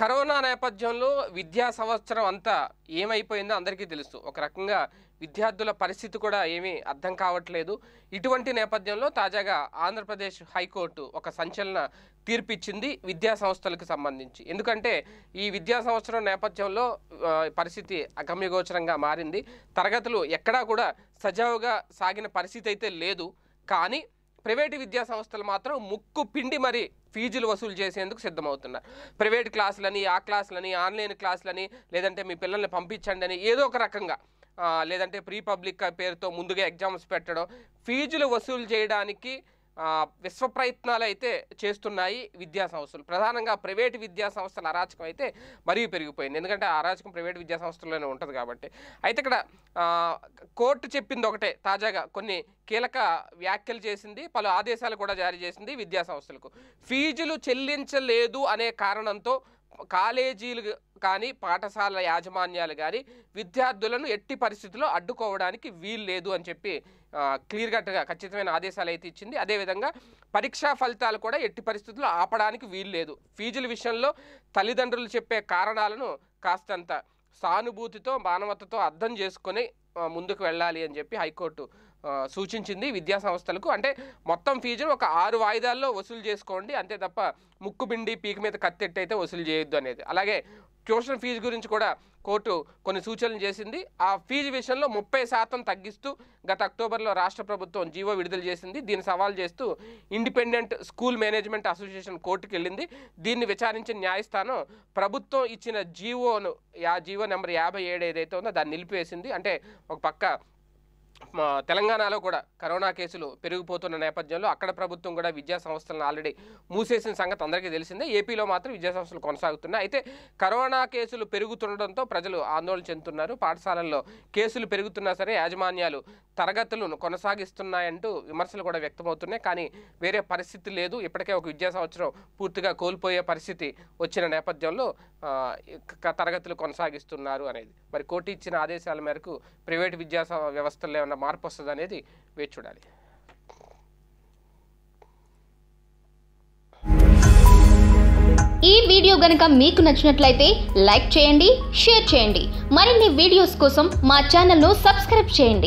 corona నేపథ్యంలో విద్యా సంవత్సరం అంతా ఏమైపోయిందో అందరికీ తెలుసు ఒక రకంగా విద్యార్థుల పరిస్థితి కూడా ఏమీ అర్థం కావట్లేదు ఇటువంటి నేపథ్యంలో తాజాగా ఆంధ్రప్రదేశ్ హైకోర్టు ఒక సంచలన తీర్పిచ్చింది విద్యా సంస్థలకు సంబంధించి ఎందుకంటే ఈ విద్యా సంవత్సరం నేపథ్యంలో పరిస్థితి అగమ్యగోచరంగా మారింది తరగతులు ఎక్కడా కూడా సజావుగా సాగిన పరిస్థితి అయితే లేదు కానీ ప్రైవేటు విద్యా సంస్థలు మాత్రం ముక్కు పిండి మరి ఫీజులు వసూలు చేసేందుకు సిద్ధమవుతున్నారు ప్రైవేట్ క్లాసులని ఆ క్లాసులని ఆన్లైన్ క్లాసులని లేదంటే మీ పిల్లల్ని పంపించండి అని ఏదో ఒక రకంగా లేదంటే ప్రీ పబ్లిక్ పేరుతో ముందుగా ఎగ్జామ్స్ పెట్టడం ఫీజులు వసూలు చేయడానికి విశ్వ ప్రయత్నాలు అయితే చేస్తున్నాయి విద్యా సంస్థలు ప్రధానంగా ప్రైవేట్ విద్యా సంస్థల అరాచకం అయితే మరీ పెరిగిపోయింది ఎందుకంటే అరాచకం ప్రైవేట్ విద్యా సంస్థల్లోనే ఉంటుంది కాబట్టి అయితే ఇక్కడ కోర్టు చెప్పింది ఒకటే తాజాగా కొన్ని కీలక వ్యాఖ్యలు చేసింది పలు ఆదేశాలు కూడా జారీ చేసింది విద్యా సంస్థలకు ఫీజులు చెల్లించలేదు అనే కారణంతో కాలేజీలు కానీ పాఠశాల యాజమాన్యాలు కానీ విద్యార్థులను ఎట్టి పరిస్థితుల్లో అడ్డుకోవడానికి వీలు లేదు అని చెప్పి క్లియర్ కట్గా ఖచ్చితమైన ఆదేశాలు అయితే ఇచ్చింది అదేవిధంగా పరీక్షా ఫలితాలు కూడా ఎట్టి పరిస్థితుల్లో ఆపడానికి వీలు లేదు ఫీజుల విషయంలో తల్లిదండ్రులు చెప్పే కారణాలను కాస్తంత సానుభూతితో మానవతతో అర్థం చేసుకొని ముందుకు వెళ్ళాలి అని చెప్పి హైకోర్టు సూచించింది విద్యా సంస్థలకు అంటే మొత్తం ఫీజును ఒక ఆరు వాయిదాల్లో వసూలు చేసుకోండి అంతే తప్ప ముక్కు బిండి పీక మీద కత్తెట్టు అయితే వసూలు చేయొద్దు అనేది అలాగే ట్యూషన్ ఫీజు గురించి కూడా కోర్టు కొన్ని సూచనలు చేసింది ఆ ఫీజు విషయంలో ముప్పై శాతం తగ్గిస్తూ గత అక్టోబర్లో రాష్ట్ర ప్రభుత్వం జీవో విడుదల చేసింది దీన్ని సవాల్ చేస్తూ ఇండిపెండెంట్ స్కూల్ మేనేజ్మెంట్ అసోసియేషన్ కోర్టుకు వెళ్ళింది దీన్ని విచారించిన న్యాయస్థానం ప్రభుత్వం ఇచ్చిన జీవోను ఆ జీవో నెంబర్ యాభై ఏడు ఏదైతే ఉందో దాన్ని నిలిపివేసింది అంటే ఒక పక్క తెలంగాణలో కూడా కరోనా కేసులు పెరిగిపోతున్న నేపథ్యంలో అక్కడ ప్రభుత్వం కూడా విద్యా సంస్థలను ఆల్రెడీ మూసేసిన సంగతి అందరికీ తెలిసిందే ఏపీలో మాత్రం విద్యా సంస్థలు కొనసాగుతున్నాయి అయితే కరోనా కేసులు పెరుగుతుండడంతో ప్రజలు ఆందోళన చెందుతున్నారు పాఠశాలల్లో కేసులు పెరుగుతున్నా సరే యాజమాన్యాలు తరగతులను కొనసాగిస్తున్నాయంటూ విమర్శలు కూడా వ్యక్తమవుతున్నాయి కానీ వేరే పరిస్థితి లేదు ఇప్పటికే ఒక విద్యా సంవత్సరం పూర్తిగా కోల్పోయే పరిస్థితి వచ్చిన నేపథ్యంలో తరగతులు కొనసాగిస్తున్నారు అనేది మరి కోర్టు ఇచ్చిన ఆదేశాల మేరకు ప్రైవేటు విద్యా వ్యవస్థల్లో ఏమైనా మార్పు వస్తుంది అనేది వేచి చూడాలి ఈ వీడియో గనక మీకు నచ్చినట్లయితే లైక్ చేయండి షేర్ చేయండి మరిన్ని వీడియోస్ కోసం మా ఛానల్ను సబ్స్క్రైబ్ చేయండి